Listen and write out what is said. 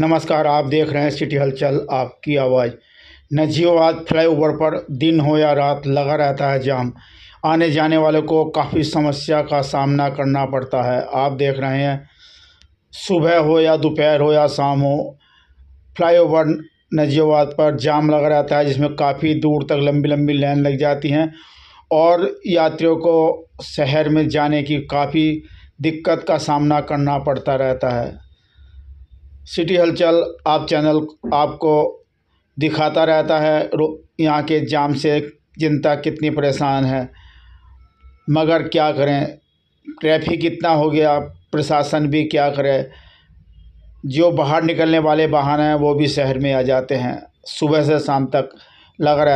नमस्कार आप देख रहे हैं सिटी हलचल आपकी आवाज़ फ्लाई फ्लाईओवर पर दिन हो या रात लगा रहता है जाम आने जाने वाले को काफ़ी समस्या का सामना करना पड़ता है आप देख रहे हैं सुबह हो या दोपहर हो या शाम हो फ्लाईओवर नजीबाद पर जाम लगा रहता है जिसमें काफ़ी दूर तक लंबी लंबी लाइन लग जाती हैं और यात्रियों को शहर में जाने की काफ़ी दिक्कत का सामना करना पड़ता रहता है सिटी हलचल आप चैनल आपको दिखाता रहता है यहाँ के जाम से जनता कितनी परेशान है मगर क्या करें ट्रैफिक इतना हो गया प्रशासन भी क्या करे जो बाहर निकलने वाले वाहन हैं वो भी शहर में आ जाते हैं सुबह से शाम तक लगा रहता